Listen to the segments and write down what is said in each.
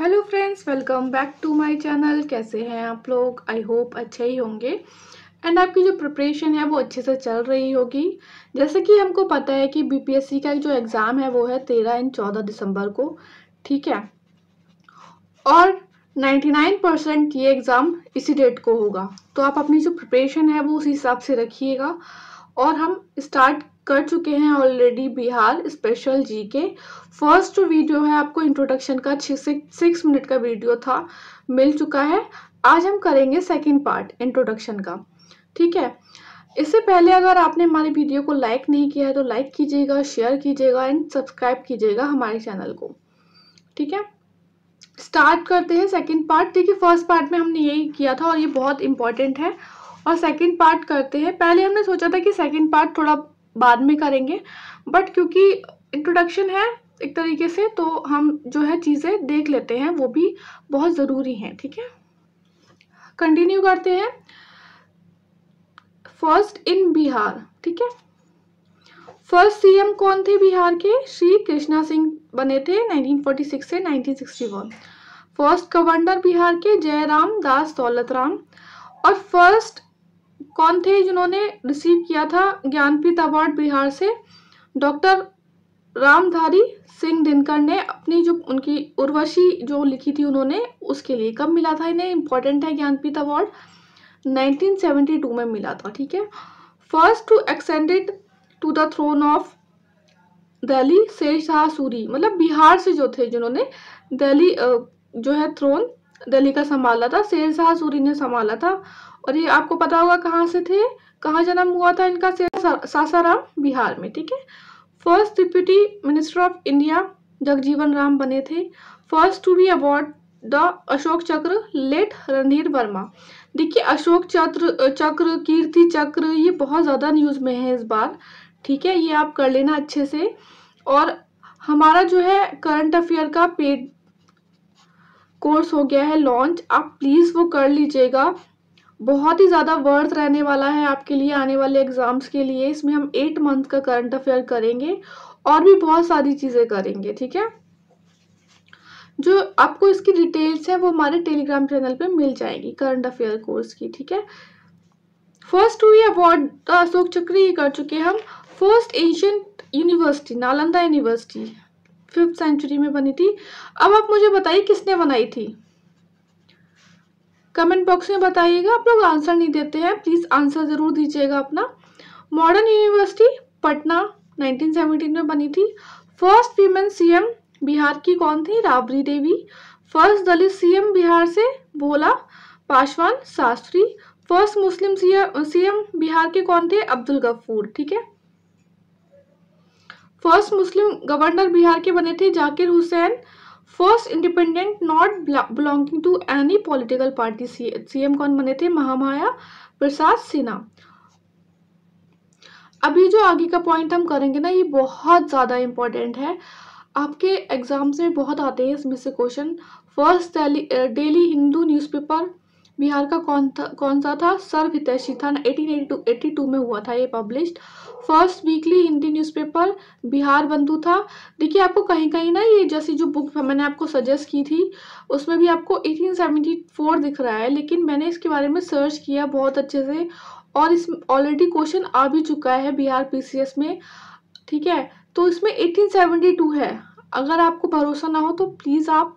hello friends welcome back to my channel कैसे हैं आप लोग आई होप अच्छे ही होंगे एंड आपकी जो प्रिपरेशन है वो अच्छे से चल रही होगी जैसे कि हमको पता है कि बीपीएससी का जो एग्ज़ाम है वो है तेरह एंड चौदह दिसंबर को ठीक है और 99 परसेंट ये एग्ज़ाम इसी डेट को होगा तो आप अपनी जो प्रिपरेशन है वो उस हिसाब से रखिएगा और हम स्टार्ट कर चुके हैं ऑलरेडी बिहार स्पेशल जी के फर्स्ट जो वीडियो है आपको इंट्रोडक्शन का छः सिक्स मिनट का वीडियो था मिल चुका है आज हम करेंगे सेकेंड पार्ट इंट्रोडक्शन का ठीक है इससे पहले अगर आपने हमारे वीडियो को लाइक नहीं किया है तो लाइक कीजिएगा शेयर कीजिएगा एंड सब्सक्राइब कीजिएगा हमारे चैनल को ठीक है स्टार्ट करते हैं सेकंड पार्ट देखिए फर्स्ट पार्ट में हमने यही किया था और ये बहुत इंपॉर्टेंट है और सेकंड पार्ट करते हैं पहले हमने सोचा था कि सेकंड पार्ट थोड़ा बाद में करेंगे बट क्योंकि इंट्रोडक्शन है एक तरीके से तो हम जो है चीज़ें देख लेते हैं वो भी बहुत ज़रूरी हैं ठीक है कंटिन्यू करते हैं फर्स्ट इन बिहार ठीक है फर्स्ट सीएम कौन थे बिहार के श्री कृष्णा सिंह बने थे 1946 से 1961 फर्स्ट गवर्नर बिहार के जयराम दास दौलत राम और फर्स्ट कौन थे जिन्होंने रिसीव किया था ज्ञानपीठ अवार्ड बिहार से डॉक्टर रामधारी सिंह दिनकर ने अपनी जो उनकी उर्वशी जो लिखी थी उन्होंने उसके लिए कब मिला था इन्हें इम्पॉर्टेंट है ज्ञानपीठ अवार्ड 1972 में मिला था ठीक है first to extended to the throne of Delhi Sher Shah Suri मतलब बिहार से जो थे जिन्होंने दिल्ली जो है थ्रोन दिल्ली का संभाला था शेर शाह सूरी ने संभाला था और ये आपको पता होगा कहाँ से थे कहाँ जन्म हुआ था इनका सासाराम बिहार में ठीक है first deputy minister of India Jagjivan Ram बने थे first to be award the Ashok Chakra late Randhir Verma देखिए अशोक चक्र चक्र कीर्ति चक्र ये बहुत ज़्यादा न्यूज़ में है इस बार ठीक है ये आप कर लेना अच्छे से और हमारा जो है करंट अफेयर का पेड कोर्स हो गया है लॉन्च आप प्लीज़ वो कर लीजिएगा बहुत ही ज़्यादा वर्थ रहने वाला है आपके लिए आने वाले एग्ज़ाम्स के लिए इसमें हम एट मंथ का करंट अफेयर करेंगे और भी बहुत सारी चीज़ें करेंगे ठीक है जो आपको इसकी डिटेल्स है वो हमारे टेलीग्राम चैनल पे मिल जाएगी करंट अफेयर कोर्स की ठीक है फर्स्ट हुई अवार्ड अशोक चक्र ये कर चुके हम first Asian university Nalanda university fifth century में बनी थी अब आप मुझे बताइए किसने बनाई थी कमेंट बॉक्स में बताइएगा आप लोग आंसर नहीं देते हैं प्लीज़ आंसर ज़रूर दीजिएगा अपना मॉडर्न यूनिवर्सिटी पटना 1917 में बनी थी फर्स्ट वीमेन सीएम बिहार की कौन थी राबड़ी देवी फर्स्ट दलित सीएम बिहार से Bhola Paswan Shastri first Muslim CM Bihar के कौन थे अब्दुल गफूर ठीक है फर्स्ट मुस्लिम गवर्नर बिहार के बने थे Zakir Hussain first independent not belonging to any political party CM कौन बने थे महामाया प्रसाद सिन्हा अभी जो आगे का पॉइंट हम करेंगे ना ये बहुत ज़्यादा इम्पॉर्टेंट है आपके एग्ज़ाम्स में बहुत आते हैं इसमें से question first daily Hindu newspaper Bihar का कौन था कौन सा था सर्व था था एटीन एटी टू में हुआ था ये published first weekly Hindi newspaper Bihar Bandhu था देखिए आपको कहीं कहीं ना ये जैसी जो बुक मैंने आपको सजेस्ट की थी उसमें भी आपको 1874 दिख रहा है लेकिन मैंने इसके बारे में सर्च किया बहुत अच्छे से और इस ऑलरेडी क्वेश्चन आ भी चुका है बिहार पी में ठीक है तो इसमें एटीन है अगर आपको भरोसा ना हो तो प्लीज़ आप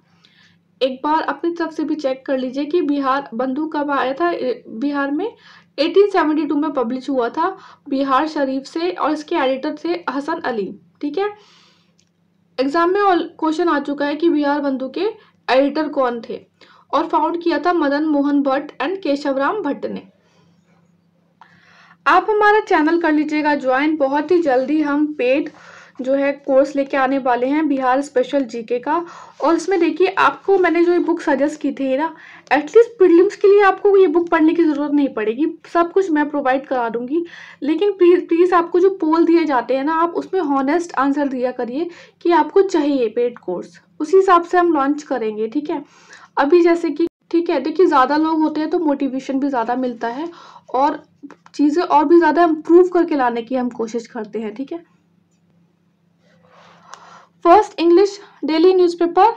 एक बार अपनी तरफ से भी चेक कर लीजिए कि बिहार बंधु कब आया था बिहार में 1872 में पब्लिश हुआ था बिहार शरीफ से और इसके एडिटर थे हसन अली ठीक है एग्जाम में क्वेश्चन आ चुका है कि बिहार बंधु के एडिटर कौन थे और फाउंड किया था मदन मोहन भट्ट एंड केशवराम भट्ट ने आप हमारा चैनल कर लीजिएगा ज्वाइन बहुत ही जल्दी हम पेड जो है कोर्स लेके आने वाले हैं बिहार स्पेशल जीके का और इसमें देखिए आपको मैंने जो ये बुक सजेस्ट की थी ना एटलीस्ट प्रीलिम्स के लिए आपको ये बुक पढ़ने की ज़रूरत नहीं पड़ेगी सब कुछ मैं प्रोवाइड करा दूँगी लेकिन प्लीज़ प्लीज़ आपको जो पोल दिए जाते हैं ना आप उसमें हॉनेस्ट आंसर दिया करिए कि आपको चाहिए पेड कोर्स उसी हिसाब से हम लॉन्च करेंगे ठीक है अभी जैसे कि ठीक है देखिए ज़्यादा लोग होते हैं तो मोटिवेशन भी ज़्यादा मिलता है और चीज़ें और भी ज़्यादा इम्प्रूव करके लाने की हम कोशिश करते हैं ठीक है फर्स्ट इंग्लिश डेली न्यूज़पेपर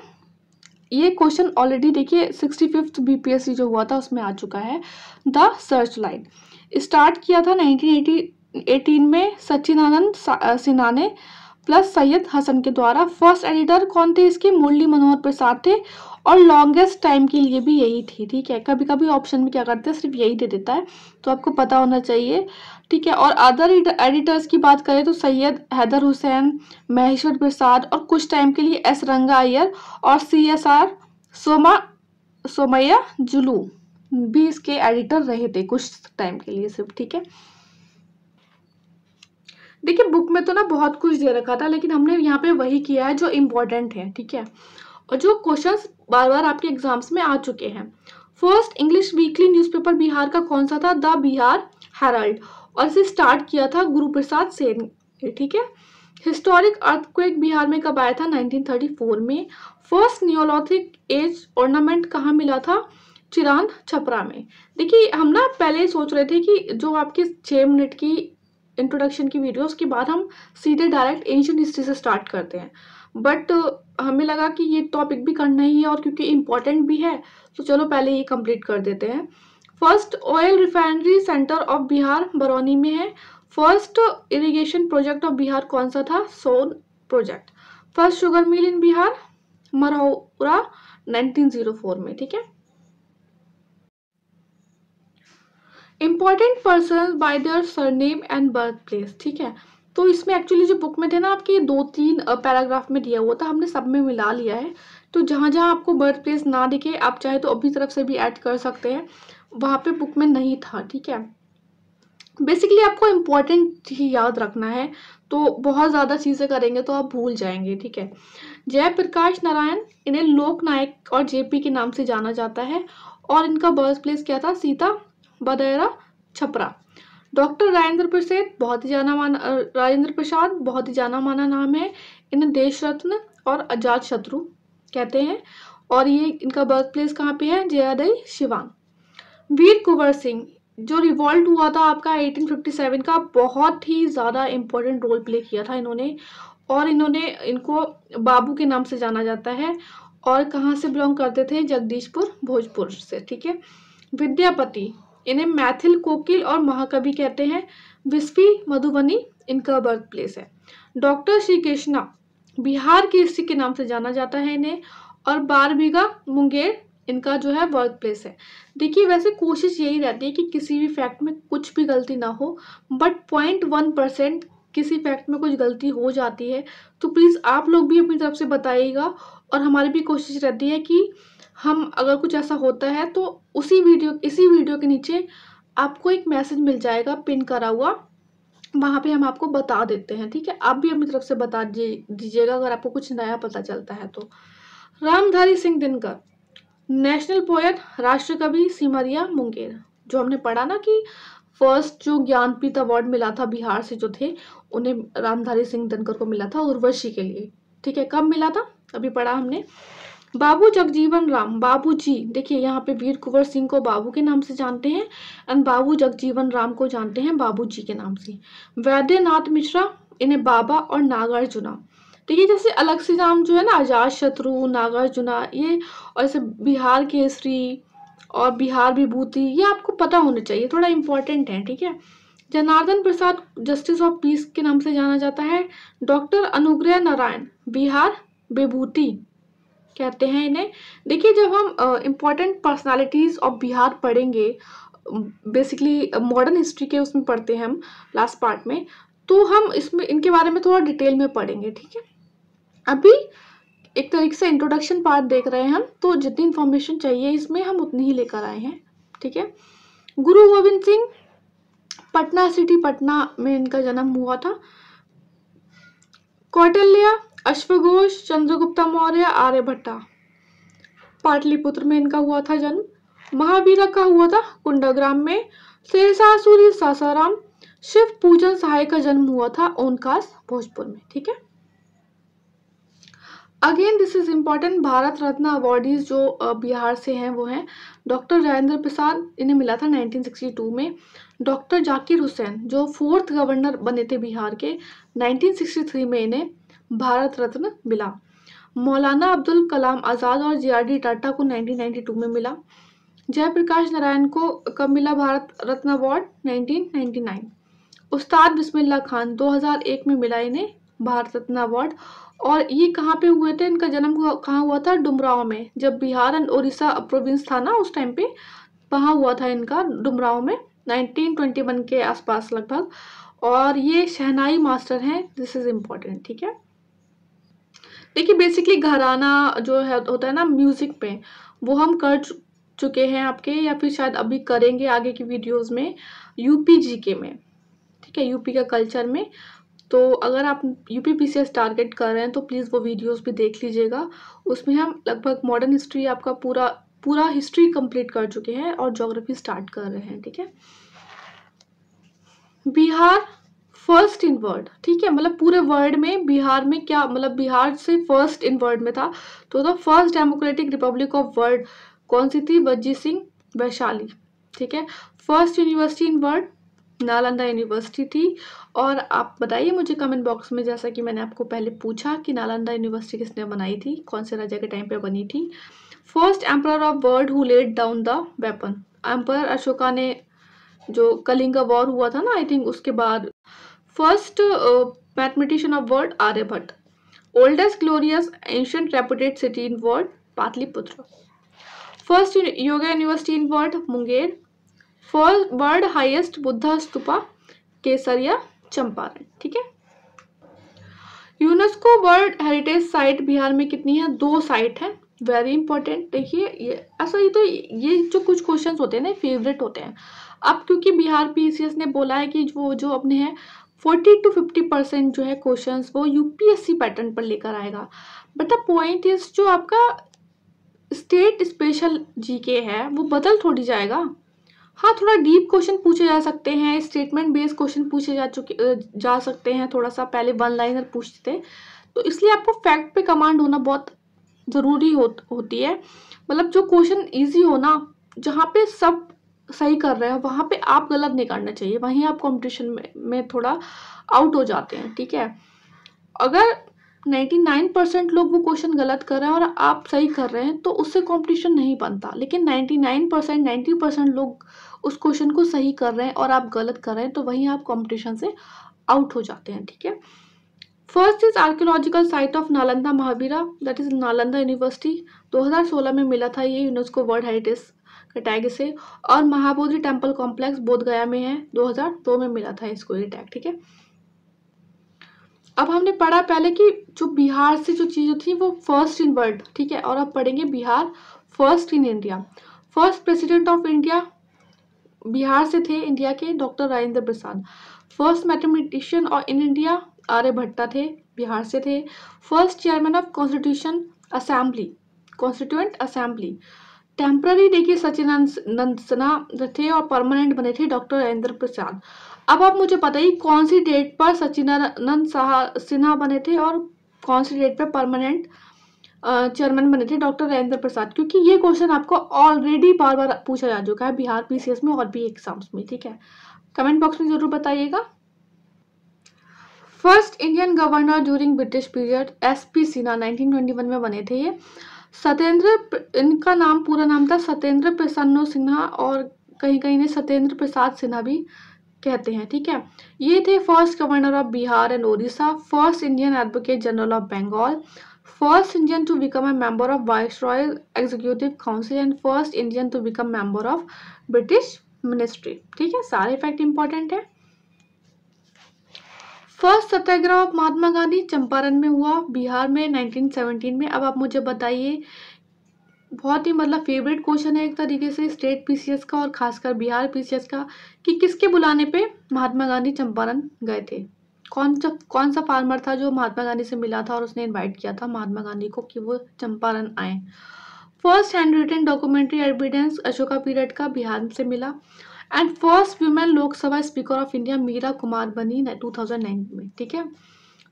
ये क्वेश्चन ऑलरेडी देखिए सिक्सटी फिफ्थ बीपीएससी जो हुआ था उसमें आ चुका है द सर्च लाइट स्टार्ट किया था 1918 में सचिनानंद सिन्हा ने प्लस सैयद हसन के द्वारा फर्स्ट एडिटर कौन थे इसके मुरली मनोहर प्रसाद थे और लॉन्गेस्ट टाइम के लिए भी यही थी ठीक है कभी कभी ऑप्शन में क्या करते हैं सिर्फ यही दे देता है तो आपको पता होना चाहिए ठीक है और अदर एडिटर्स की बात करें तो सैयद हैदर हुसैन महेश्वर प्रसाद और कुछ टाइम के लिए एस रंगा अयर और C S R Soma Somaiya जुलू भी इसके एडिटर रहे थे कुछ टाइम के लिए सिर्फ ठीक है देखिए बुक में तो ना बहुत कुछ दे रखा था लेकिन हमने यहाँ पे वही किया है जो इम्पोर्टेंट है ठीक है और जो क्वेश्चंस बार बार आपके एग्जाम्स में आ चुके हैं first English weekly newspaper Bihar का कौन सा था द बिहार हेराल्ड और इसे स्टार्ट किया था गुरु प्रसाद सेन ठीक है हिस्टोरिक अर्थक्वेक बिहार में कब आया था 1934 में फर्स्ट न्योलॉथिक एज ऑर्नामेंट कहाँ मिला था चिरांद छपरा में देखिए हम ना पहले सोच रहे थे कि जो आपके छः मिनट की इंट्रोडक्शन की वीडियो उसके बाद हम सीधे डायरेक्ट एंशियन हिस्ट्री से स्टार्ट करते हैं बट हमें लगा कि ये टॉपिक भी करना ही है और क्योंकि इम्पोर्टेंट भी है तो चलो पहले ये कंप्लीट कर देते हैं first oil refinery centre of Bihar Barauni में है first irrigation project of Bihar कौन सा था Son project first sugar mill in Bihar Marhaura 1904 में ठीक है important person by their surname and birth place ठीक है तो इसमें एक्चुअली जो बुक में थे ना आपके दो तीन पैराग्राफ में दिया हुआ था हमने सब में मिला लिया है तो जहाँ जहाँ आपको बर्थ प्लेस ना दिखे आप चाहे तो अपनी तरफ से भी ऐड कर सकते हैं वहाँ पे बुक में नहीं था ठीक है बेसिकली आपको इम्पॉर्टेंट ही याद रखना है तो बहुत ज़्यादा चीज़ें करेंगे तो आप भूल जाएंगे ठीक है जयप्रकाश नारायण इन्हें लोक नायक और जेपी के नाम से जाना जाता है और इनका बर्थ प्लेस क्या था सीता बदेरा छपरा डॉक्टर राजेंद्र प्रसाद बहुत ही जाना माना राजेंद्र प्रसाद बहुत ही जाना माना नाम है इन्हें देश रत्न और अजात शत्रु कहते हैं और ये इनका बर्थ प्लेस कहाँ पे है जयादई शिवांग वीर कुंवर सिंह जो रिवॉल्ट हुआ था आपका 1857 का बहुत ही ज़्यादा इम्पोर्टेंट रोल प्ले किया था इन्होंने और इन्होंने इनको बाबू के नाम से जाना जाता है और कहाँ से बिलोंग करते थे जगदीशपुर भोजपुर से ठीक है विद्यापति इन्हें मैथिल कोकिल और महाकवि कहते हैं विस्फी मधुबनी इनका बर्थ प्लेस है डॉक्टर श्री कृष्णा बिहार के इसी के नाम से जाना जाता है इन्हें और बारबीघा मुंगेर इनका जो है वर्क प्लेस है देखिए वैसे कोशिश यही रहती है कि किसी भी फैक्ट में कुछ भी गलती ना हो बट पॉइंट वन परसेंट किसी फैक्ट में कुछ गलती हो जाती है तो प्लीज़ आप लोग भी अपनी तरफ से बताइएगा और हमारी भी कोशिश रहती है कि हम अगर कुछ ऐसा होता है तो उसी वीडियो इसी वीडियो के नीचे आपको एक मैसेज मिल जाएगा पिन करा हुआ वहाँ पे हम आपको बता देते हैं ठीक है आप भी अपनी तरफ से बता दीजिएगा अगर आपको कुछ नया पता चलता है तो रामधारी सिंह दिनकर नेशनल पोएट राष्ट्र कवि सिमरिया मुंगेर जो हमने पढ़ा ना कि फर्स्ट जो ज्ञानपीठ अवार्ड मिला था बिहार से जो थे उन्हें रामधारी सिंह धनकर को मिला था उर्वशी के लिए ठीक है कब मिला था अभी पढ़ा हमने बाबू जगजीवन राम बाबू जी देखिए यहाँ पे वीर कुंवर सिंह को बाबू के नाम से जानते हैं एंड बाबू जगजीवन राम को जानते हैं बाबू जी के नाम से वैद्यनाथ मिश्रा इन्हें बाबा और नागार्जुना तो ये जैसे अलग से नाम जो है ना आजाद शत्रु नागार्जुना ये और जैसे बिहार केसरी और बिहार विभूति ये आपको पता होना चाहिए थोड़ा इम्पोर्टेंट है ठीक है Janardan Prasad justice of peace के नाम से जाना जाता है डॉक्टर अनुग्रह नारायण बिहार विभूति कहते हैं इन्हें देखिए जब हम इम्पॉर्टेंट पर्सनालिटीज़ ऑफ बिहार पढ़ेंगे बेसिकली मॉडर्न हिस्ट्री के उसमें पढ़ते हैं हम लास्ट पार्ट में तो हम इसमें इनके बारे में थोड़ा डिटेल में पढ़ेंगे ठीक है अभी एक तरीके से इंट्रोडक्शन पार्ट देख रहे हैं हम तो जितनी इन्फॉर्मेशन चाहिए इसमें हम उतनी ही लेकर आए हैं ठीक है गुरु गोविंद सिंह पटना सिटी पटना में इनका जन्म हुआ था कौटल्य अश्वघोष चंद्रगुप्ता मौर्य आर्यभट्टा पाटलिपुत्र में इनका हुआ था जन्म महावीरा का हुआ था कुंडाग्राम में शेरसा सूरी सासाराम शिव पूजन सहाय का जन्म हुआ था ओनकास भोजपुर में ठीक है again this is important Bharat Ratna awardees जो बिहार से हैं वो हैं डॉक्टर राजेंद्र प्रसाद इन्हें मिला था 1962 में डॉक्टर जाकिर हुसैन जो फोर्थ गवर्नर बने थे बिहार के 1963 में इन्हें भारत रत्न मिला मौलाना अब्दुल कलाम आज़ाद और जीआरडी टाटा को 1992 में मिला जयप्रकाश नारायण को कब मिला भारत रत्न अवार्ड नाइनटीन उस्ताद बिस्मिल्ला खान दो में मिला इन्हें भारत रत्न अवार्ड और ये कहाँ पे हुए थे इनका जन्म कहाँ हुआ था डुमराव में जब बिहार एंड उड़ीसा प्रोविंस था ना उस टाइम पे वहाँ हुआ था इनका डुमराव में 1921 के आसपास लगभग और ये शहनाई मास्टर हैं दिस इज़ इम्पॉर्टेंट ठीक है देखिए बेसिकली घराना जो है होता है ना म्यूज़िक पे वो हम कर चुके हैं आपके या फिर शायद अभी करेंगे आगे की वीडियोज में यूपी जी के में ठीक है यूपी का कल्चर में तो अगर आप यू पी टारगेट कर रहे हैं तो प्लीज़ वो वीडियोस भी देख लीजिएगा उसमें हम लगभग मॉडर्न हिस्ट्री आपका पूरा पूरा हिस्ट्री कंप्लीट कर चुके हैं और जोग्राफी स्टार्ट कर रहे हैं ठीक है बिहार फर्स्ट इन वर्ल्ड ठीक है मतलब पूरे वर्ल्ड में बिहार में क्या मतलब बिहार से फर्स्ट इन वर्ल्ड में था तो the first democratic republic of world कौन सी थी बज्जी सिंह वैशाली ठीक है first university in world Nalanda university थी और आप बताइए मुझे कमेंट बॉक्स में जैसा कि मैंने आपको पहले पूछा कि नालंदा यूनिवर्सिटी किसने बनाई थी कौन से राजा के टाइम पे बनी थी first emperor of world who laid down the weapon emperor Ashoka ने जो कलिंगा वॉर हुआ था ना आई थिंक उसके बाद first mathematician of world Aryabhatta oldest glorious ancient reputed city in world Pataliputra first yoga university in world Munger for world highest Buddha stupa Kesariya Champaran ठीक है UNESCO world heritage site Bihar में कितनी है दो साइट है वेरी इंपॉर्टेंट देखिए ये ऐसा ये तो ये जो कुछ क्वेश्चंस होते हैं ना फेवरेट होते हैं अब क्योंकि बिहार पीसीएस ने बोला है कि वो जो अपने हैं फोर्टी टू फिफ्टी परसेंट जो है क्वेश्चंस वो यूपीएससी पैटर्न पर लेकर आएगा बट द पॉइंट इज जो आपका स्टेट स्पेशल जीके है वो बदल थोड़ी जाएगा हाँ थोड़ा डीप क्वेश्चन पूछे जा सकते हैं स्टेटमेंट बेस्ड क्वेश्चन पूछे जा चुके जा सकते हैं थोड़ा सा पहले वन लाइनर पूछते थे तो इसलिए आपको फैक्ट पे कमांड होना बहुत ज़रूरी हो, होती है मतलब जो क्वेश्चन ईजी हो ना जहाँ पे सब सही कर रहे हो वहाँ पे आप गलत नहीं करना चाहिए वहीं आप कॉम्पिटिशन में, में थोड़ा आउट हो जाते हैं ठीक है अगर 99 परसेंट लोग वो क्वेश्चन गलत कर रहे हैं और आप सही कर रहे हैं तो उससे कंपटीशन नहीं बनता लेकिन 99 परसेंट नाइन्टी परसेंट लोग उस क्वेश्चन को सही कर रहे हैं और आप गलत कर रहे हैं तो वहीं आप कंपटीशन से आउट हो जाते हैं ठीक है first is archaeological site of Nalanda Mahavira that is Nalanda university दो में मिला था ये यूनेस्को वर्ल्ड हेरिटेज के टैग से और महाबोधि टेम्पल कॉम्प्लेक्स बोधगया में है 2002 में मिला था इसको ये टैग ठीक है अब हमने पढ़ा पहले कि जो बिहार से जो चीज़ें थी वो फर्स्ट इन वर्ल्ड ठीक है और अब पढ़ेंगे Bihar first in India first president of India Bihar से थे इंडिया के doctor Rajendra Prasad first mathematician और इन इंडिया आर्यभट्टा थे बिहार से थे first chairman of constitution assembly constituent assembly temporary देखिए सचिन सना थे और परमानेंट बने थे डॉक्टर राजेंद्र प्रसाद अब आप मुझे बताइए कौन सी डेट पर सचिनानंद सिन्हा बने थे और कौन सी डेट पर परमानेंट चेयरमैन बने थे डॉक्टर राजेंद्र प्रसाद क्योंकि ये क्वेश्चन आपको ऑलरेडी बार बार पूछा जा चुका है बिहार पीसीएस में और भी एग्जाम्स में ठीक है कमेंट बॉक्स में ज़रूर बताइएगा first Indian governor during British period S P Sinha nineteen में बने थे ये सत्येंद्र इनका नाम पूरा नाम था सत्येंद्र प्रसन्न सिन्हा और कहीं कहीं ने सत्येंद्र प्रसाद सिन्हा भी कहते हैं ठीक है ये थे first governor of Bihar and Odisha first Indian advocate general of Bengal first Indian to become a member of vice royal executive council and first Indian to become member of British ministry ठीक है सारे फैक्ट इंपॉर्टेंट है first Satyagraha of Mahatma Gandhi Champaran में हुआ बिहार में 1917 में अब आप मुझे बताइए बहुत ही मतलब फेवरेट क्वेश्चन है एक तरीके से स्टेट पीसीएस का और खासकर बिहार पीसीएस का कि किसके बुलाने पे महात्मा गांधी चंपारण गए थे कौन सा कौन सा फार्मर था जो महात्मा गांधी से मिला था और उसने इनवाइट किया था महात्मा गांधी को कि वो चंपारण आए first hand written documentary evidence Ashoka period का बिहार से मिला and first women Lok Sabha speaker of India Meira Kumar बनी टू में ठीक है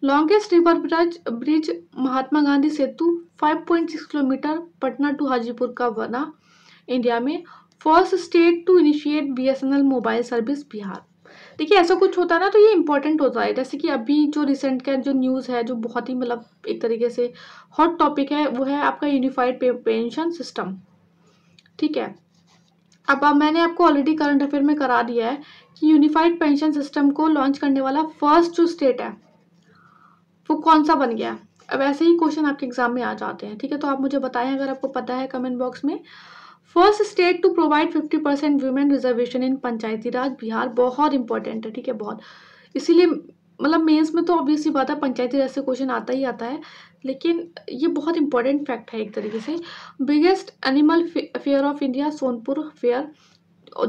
longest river bridge bridge Mahatma Gandhi Setu 5.6 kilometre Patna to Hajipur का बना इंडिया में first state to initiate BSNL mobile service Bihar देखिए ऐसा कुछ होता है ना तो ये इंपॉर्टेंट होता है जैसे कि अभी जो रिसेंट का जो न्यूज़ है जो बहुत ही मतलब एक तरीके से हॉट टॉपिक है वो है आपका यूनिफाइड पेंशन सिस्टम ठीक है अब अब मैंने आपको ऑलरेडी करंट अफेयर में करा दिया है कि यूनिफाइड पेंशन सिस्टम को लॉन्च करने वाला फर्स्ट जो स्टेट है वो कौन सा बन गया अब ऐसे ही क्वेश्चन आपके एग्जाम में आ जाते हैं ठीक है तो आप मुझे बताएं अगर आपको पता है कमेंट बॉक्स में first state to provide fifty percent women reservation in Panchayati Raj Bihar बहुत इंपॉर्टेंट है ठीक है बहुत इसीलिए मतलब मेंस में तो ऑब्वियसली बात है पंचायती राज से क्वेश्चन आता ही आता है लेकिन ये बहुत इंपॉर्टेंट फैक्ट है एक तरीके से biggest animal fair of India Sonpur fair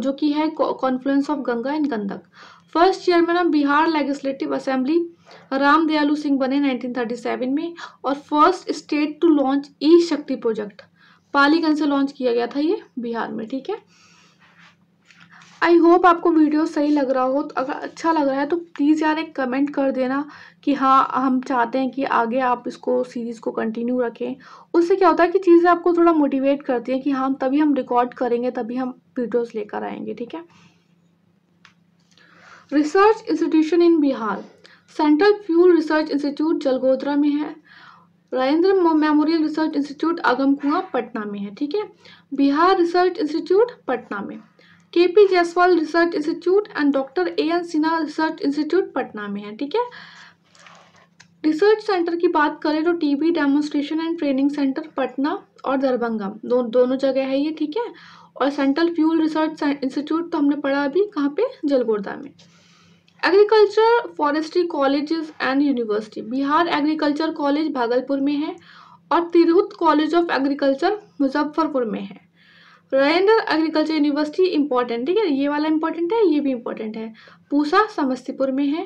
जो कि है confluence of Ganga and Gandak first chairman of Bihar legislative assembly Ram Dayalu Singh बने 1937 में और first state to launch E Shakti project Paliganj से लॉन्च किया गया था ये बिहार में ठीक है आई होप आपको वीडियो सही लग रहा हो तो अगर अच्छा लग रहा है तो प्लीज़ यार एक कमेंट कर देना कि हाँ हम चाहते हैं कि आगे आप इसको सीरीज़ को कंटिन्यू रखें उससे क्या होता है कि चीज़ें आपको थोड़ा मोटिवेट करती हैं कि हाँ तभी हम रिकॉर्ड करेंगे तभी हम वीडियोज़ लेकर आएंगे ठीक है research institution in Bihar central fuel research institute जलगोत्रा में है राजेंद्र मेमोरियल रिसर्च इंस्टीट्यूट आगम पटना में है ठीक है बिहार रिसर्च इंस्टीट्यूट पटना में K P Jayaswal research institute and doctor A N Sinha research institute Patna में है ठीक है रिसर्च सेंटर की बात करें तो TB demonstration and training centre Patna और दरभंगा दो, दोनों जगह है ये ठीक है और सेंट्रल फ्यूल रिसर्च इंस्टीट्यूट तो हमने पढ़ा अभी कहाँ पे जलगोर्दा में agriculture forestry colleges and university Bihar agriculture college Bhagalpur में है और Tirhut college of agriculture Muzaffarpur में है राजेंद्र एग्रीकल्चर यूनिवर्सिटी इंपॉर्टेंट ठीक है ये वाला इंपॉर्टेंट है ये भी इंपॉर्टेंट है पूसा समस्तीपुर में है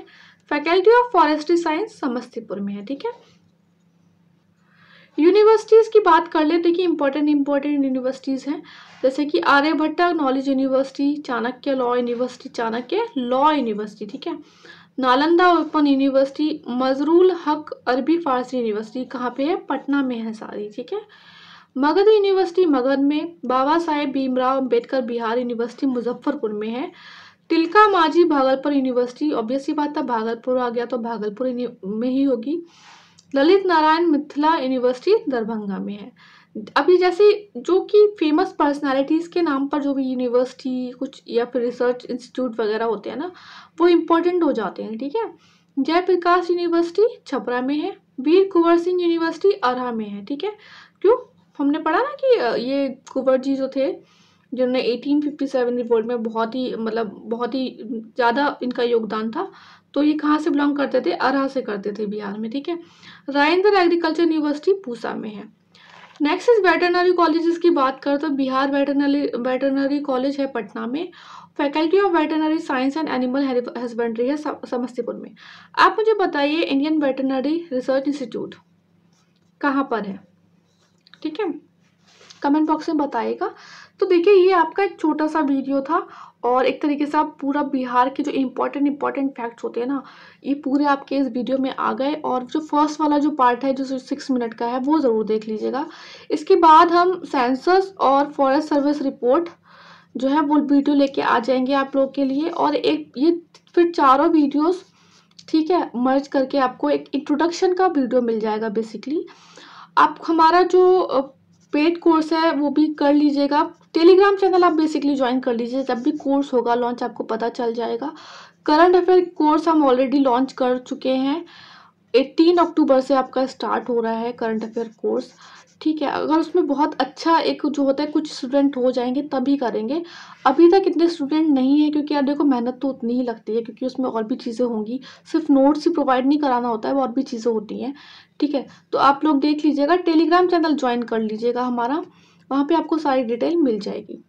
faculty of forestry science Samastipur में है ठीक है यूनिवर्सिटीज़ की बात कर ले देखिए इंपॉर्टेंट इम्पोर्टेंट यूनिवर्सिटीज़ हैं जैसे कि Aryabhatta knowledge university Chanakya law university Chanakya law university ठीक है नालंदा ओपन यूनिवर्सिटी मजरूल हक अरबी फारसी यूनिवर्सिटी कहाँ पे है पटना में है सारी ठीक है मगध यूनिवर्सिटी मगध में बाबा साहेब भीमराव अम्बेडकर बिहार यूनिवर्सिटी मुजफ्फरपुर में है तिलका माझी भागलपुर यूनिवर्सिटी ऑब्वियसली बात था भागलपुर आ गया तो भागलपुर में ही होगी ललित नारायण मिथिला यूनिवर्सिटी दरभंगा में है अभी जैसे जो कि फेमस पर्सनालिटीज़ के नाम पर जो भी यूनिवर्सिटी कुछ या फिर रिसर्च इंस्टीट्यूट वगैरह होते हैं ना वो इम्पोर्टेंट हो जाते हैं ठीक है जयप्रकाश यूनिवर्सिटी छपरा में है वीर कुंवर सिंह यूनिवर्सिटी अरहा में है ठीक है क्यों हमने पढ़ा ना कि ये कुंवर जी जो थे जिन्होंने 1857 रिवोल्ट में बहुत ही मतलब बहुत ही ज़्यादा इनका योगदान था तो ये कहाँ से बिलोंग करते थे अरहा से करते थे बिहार में ठीक है राजेंद्र एग्रीकल्चर यूनिवर्सिटी पूसा में है नेक्स्ट इज वेटरनरी कॉलेज की बात करें तो बिहार वेटरनरी वेटरनरी कॉलेज है पटना में faculty of veterinary science and animal husbandry है समस्तीपुर में आप मुझे बताइए इंडियन वेटरनरी रिसर्च इंस्टीट्यूट कहाँ पर है ठीक है कमेंट बॉक्स में बताइएगा तो देखिए ये आपका एक छोटा सा वीडियो था और एक तरीके से आप पूरा बिहार के जो इम्पोर्टेंट इम्पॉर्टेंट फैक्ट्स होते हैं ना ये पूरे आपके इस वीडियो में आ गए और जो फर्स्ट वाला जो पार्ट है जो सिक्स मिनट का है वो ज़रूर देख लीजिएगा इसके बाद हम सेंसस और फॉरेस्ट सर्विस रिपोर्ट जो है वो वीडियो लेके आ जाएंगे आप लोग के लिए और एक ये फिर चारों वीडियोस ठीक है मर्ज करके आपको एक इंट्रोडक्शन का वीडियो मिल जाएगा बेसिकली आप हमारा जो पेड कोर्स है वो भी कर लीजिएगा टेलीग्राम चैनल आप बेसिकली ज्वाइन कर लीजिए जब भी कोर्स होगा लॉन्च आपको पता चल जाएगा करंट अफेयर कोर्स हम ऑलरेडी लॉन्च कर चुके हैं 18 अक्टूबर से आपका स्टार्ट हो रहा है करंट अफेयर कोर्स ठीक है अगर उसमें बहुत अच्छा एक जो होता है कुछ स्टूडेंट हो जाएंगे तभी करेंगे अभी तक इतने स्टूडेंट नहीं है क्योंकि यार देखो मेहनत तो उतनी ही लगती है क्योंकि उसमें और भी चीज़ें होंगी सिर्फ नोट्स ही प्रोवाइड नहीं कराना होता है और भी चीज़ें होती हैं ठीक है तो आप लोग देख लीजिएगा टेलीग्राम चैनल ज्वाइन कर लीजिएगा हमारा वहाँ पे आपको सारी डिटेल मिल जाएगी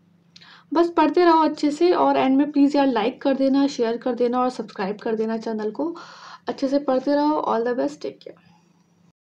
बस पढ़ते रहो अच्छे से और एंड में प्लीज़ यार लाइक कर देना शेयर कर देना और सब्सक्राइब कर देना चैनल को अच्छे से पढ़ते रहो all the best take care